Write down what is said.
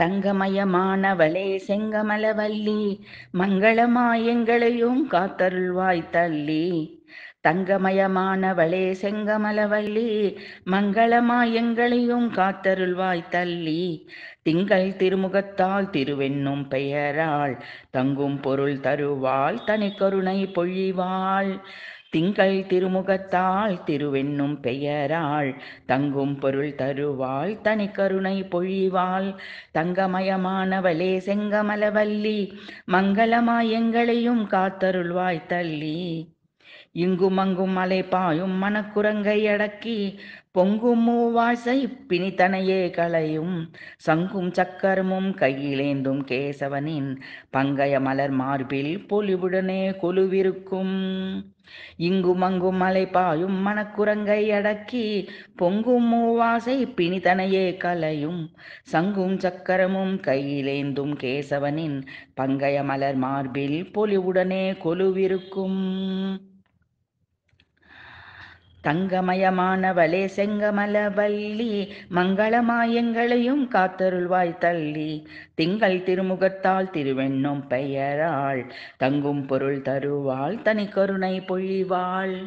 தங்கமயமானவளே செங்கமலவல்லி மங்களமாய் எங்களையும் காத்தருள்வாய் தள்ளி தங்கமயமானவளே செங்கமலவல்லி மங்களமாய் எங்களையும் காத்தருள்வாய் தள்ளி திங்கள் திருமுகத்தால் திருவென்னும் பெயரால் தங்கும் பொருள் தருவாள் தனி கருணை பொழிவாள் திங்கள் திருமுகத்தாள் திருவெண்ணும் பெயராள் தங்கும் பொருள் தருவாள் தனி கருணை பொழிவாள் தங்கமயமானவளே செங்கமலவல்லி மங்களமாய் எங்களையும் காத்தருள்வாய் தள்ளி இங்கும் அங்கும் மலை பாயும் மனக்குரங்கை அடக்கி பொங்கும் மூவாசை பிணித்தனையே களையும் சங்கும் சக்கரமும் கையிலேந்தும் கேசவனின் பங்கய மலர் மார்பில் பொலிவுடனே கொலுவிருக்கும் இங்கும் அங்கும் மலை பாயும் மணக்குரங்கை அடக்கி பொங்கும் மூவாசை பிணித்தனையே கலையும் சங்கும் சக்கரமும் கையிலேந்தும் கேசவனின் பங்கய மலர் மார்பில் பொலிவுடனே கொலுவிருக்கும் தங்கமயமானவளே செங்கமல வள்ளி மங்களமாயங்களையும் காத்தருள்வாய் தள்ளி திங்கள் திருமுகத்தால் திருவெண்ணும் பெயராள் தங்கும் பொருள் தருவாள் தனி கருணை பொழிவாள்